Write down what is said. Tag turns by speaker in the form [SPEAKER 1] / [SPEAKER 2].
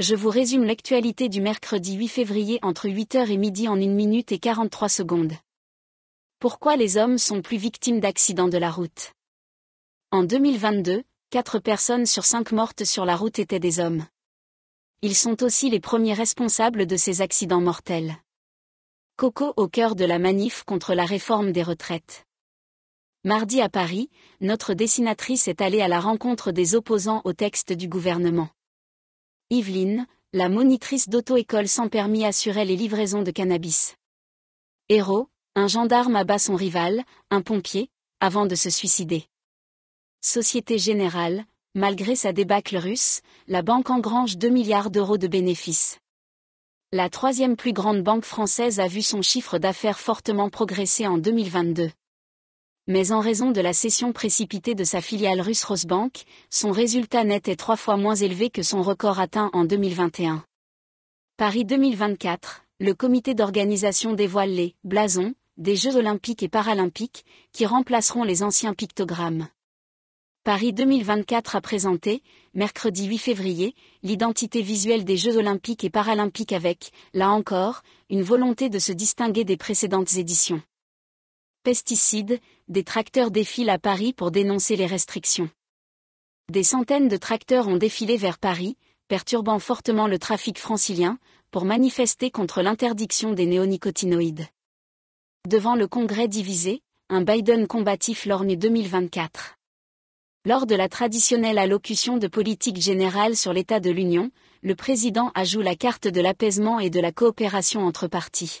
[SPEAKER 1] je vous résume l'actualité du mercredi 8 février entre 8h et midi en 1 minute et 43 secondes. Pourquoi les hommes sont plus victimes d'accidents de la route En 2022, 4 personnes sur 5 mortes sur la route étaient des hommes. Ils sont aussi les premiers responsables de ces accidents mortels. Coco au cœur de la manif contre la réforme des retraites. Mardi à Paris, notre dessinatrice est allée à la rencontre des opposants au texte du gouvernement. Yveline, la monitrice d'auto-école sans permis assurait les livraisons de cannabis. Héros, un gendarme abat son rival, un pompier, avant de se suicider. Société Générale, malgré sa débâcle russe, la banque engrange 2 milliards d'euros de bénéfices. La troisième plus grande banque française a vu son chiffre d'affaires fortement progresser en 2022 mais en raison de la cession précipitée de sa filiale russe Rosbank, son résultat net est trois fois moins élevé que son record atteint en 2021. Paris 2024, le comité d'organisation dévoile les blasons des Jeux olympiques et paralympiques qui remplaceront les anciens pictogrammes. Paris 2024 a présenté, mercredi 8 février, l'identité visuelle des Jeux olympiques et paralympiques avec, là encore, une volonté de se distinguer des précédentes éditions. Pesticides, des tracteurs défilent à Paris pour dénoncer les restrictions. Des centaines de tracteurs ont défilé vers Paris, perturbant fortement le trafic francilien, pour manifester contre l'interdiction des néonicotinoïdes. Devant le Congrès divisé, un Biden combatif l'orgne 2024. Lors de la traditionnelle allocution de politique générale sur l'état de l'Union, le président ajoute la carte de l'apaisement et de la coopération entre partis.